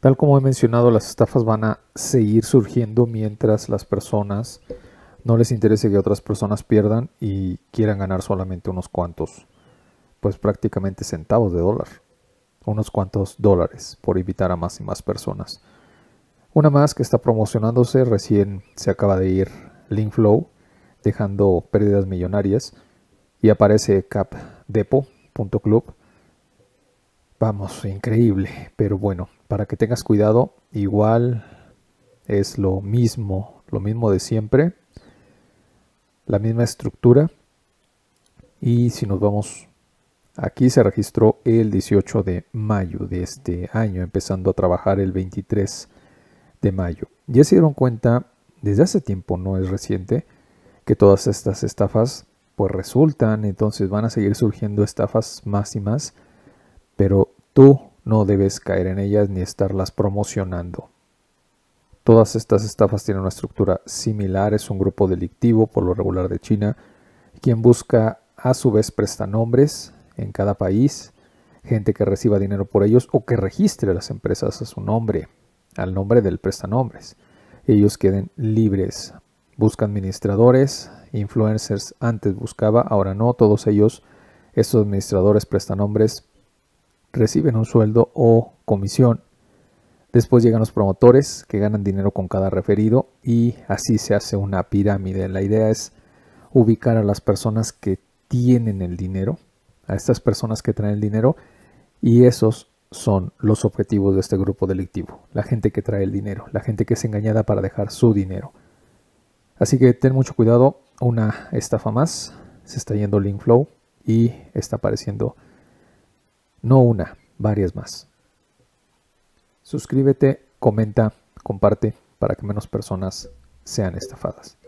Tal como he mencionado, las estafas van a seguir surgiendo mientras las personas no les interese que otras personas pierdan y quieran ganar solamente unos cuantos, pues prácticamente centavos de dólar, unos cuantos dólares por invitar a más y más personas. Una más que está promocionándose, recién se acaba de ir Linkflow, dejando pérdidas millonarias, y aparece CapDepo.club, vamos, increíble. Pero bueno, para que tengas cuidado, igual es lo mismo, lo mismo de siempre, la misma estructura. Y si nos vamos, aquí se registró el 18 de mayo de este año, empezando a trabajar el 23 de mayo. Ya se dieron cuenta, desde hace tiempo, no es reciente, que todas estas estafas pues resultan, entonces van a seguir surgiendo estafas más y más pero tú no debes caer en ellas ni estarlas promocionando. Todas estas estafas tienen una estructura similar, es un grupo delictivo por lo regular de China, quien busca a su vez prestanombres en cada país, gente que reciba dinero por ellos o que registre las empresas a su nombre, al nombre del prestanombres. Ellos queden libres. Busca administradores, influencers, antes buscaba, ahora no, todos ellos, estos administradores prestanombres reciben un sueldo o comisión. Después llegan los promotores que ganan dinero con cada referido y así se hace una pirámide. La idea es ubicar a las personas que tienen el dinero, a estas personas que traen el dinero y esos son los objetivos de este grupo delictivo, la gente que trae el dinero, la gente que es engañada para dejar su dinero. Así que ten mucho cuidado, una estafa más, se está yendo Linkflow y está apareciendo no una, varias más. Suscríbete, comenta, comparte para que menos personas sean estafadas.